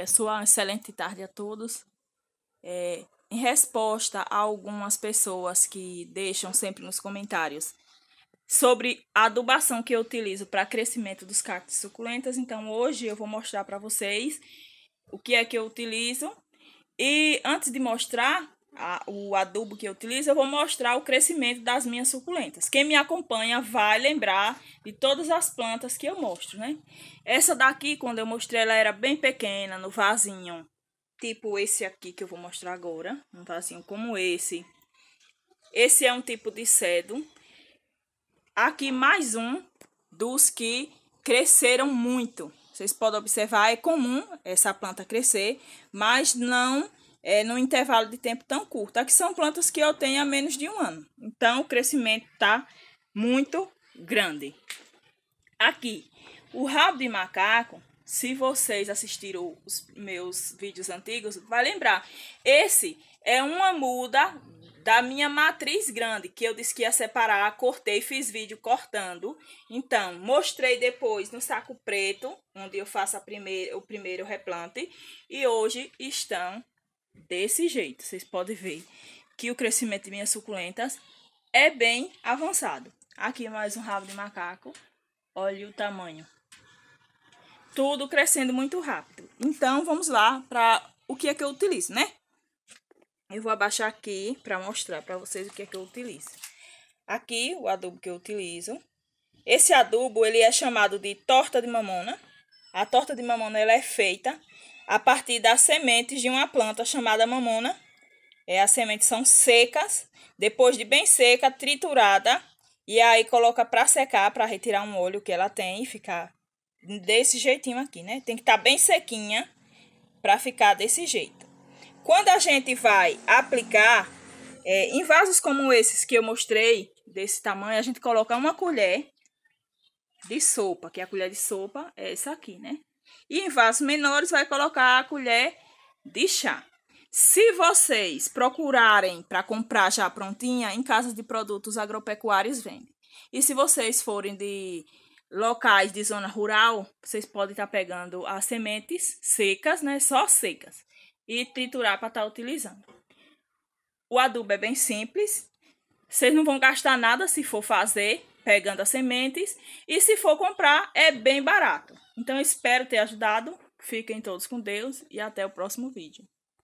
pessoal. excelente tarde a todos. É, em resposta a algumas pessoas que deixam sempre nos comentários sobre a adubação que eu utilizo para crescimento dos cactos suculentas, então hoje eu vou mostrar para vocês o que é que eu utilizo. E antes de mostrar, a, o adubo que eu utilizo, eu vou mostrar o crescimento das minhas suculentas. Quem me acompanha vai lembrar de todas as plantas que eu mostro, né? Essa daqui, quando eu mostrei, ela era bem pequena, no vasinho. Tipo esse aqui que eu vou mostrar agora. Um vasinho como esse. Esse é um tipo de cedo. Aqui mais um dos que cresceram muito. Vocês podem observar, é comum essa planta crescer, mas não é, num intervalo de tempo tão curto. Aqui são plantas que eu tenho há menos de um ano. Então, o crescimento está muito grande. Aqui, o rabo de macaco, se vocês assistiram os meus vídeos antigos, vai lembrar. Esse é uma muda da minha matriz grande, que eu disse que ia separar, cortei, fiz vídeo cortando. Então, mostrei depois no saco preto, onde eu faço a primeira, o primeiro replante. E hoje estão desse jeito. Vocês podem ver que o crescimento de minhas suculentas é bem avançado. Aqui mais um rabo de macaco. Olha o tamanho. Tudo crescendo muito rápido. Então, vamos lá para o que é que eu utilizo, né? Eu vou abaixar aqui para mostrar para vocês o que é que eu utilizo. Aqui, o adubo que eu utilizo. Esse adubo, ele é chamado de torta de mamona. A torta de mamona, ela é feita a partir das sementes de uma planta chamada mamona. É, as sementes são secas, depois de bem seca, triturada, e aí coloca para secar, para retirar um olho que ela tem e ficar desse jeitinho aqui, né? Tem que estar tá bem sequinha para ficar desse jeito. Quando a gente vai aplicar é, em vasos como esses que eu mostrei, desse tamanho, a gente coloca uma colher de sopa, que é a colher de sopa é essa aqui, né? E em vasos menores vai colocar a colher de chá. Se vocês procurarem para comprar já prontinha, em casa de produtos agropecuários vende. E se vocês forem de locais de zona rural, vocês podem estar tá pegando as sementes secas, né? Só secas. E triturar para estar tá utilizando. O adubo é bem simples. Vocês não vão gastar nada se for fazer pegando as sementes. E se for comprar, é bem barato. Então, espero ter ajudado. Fiquem todos com Deus e até o próximo vídeo.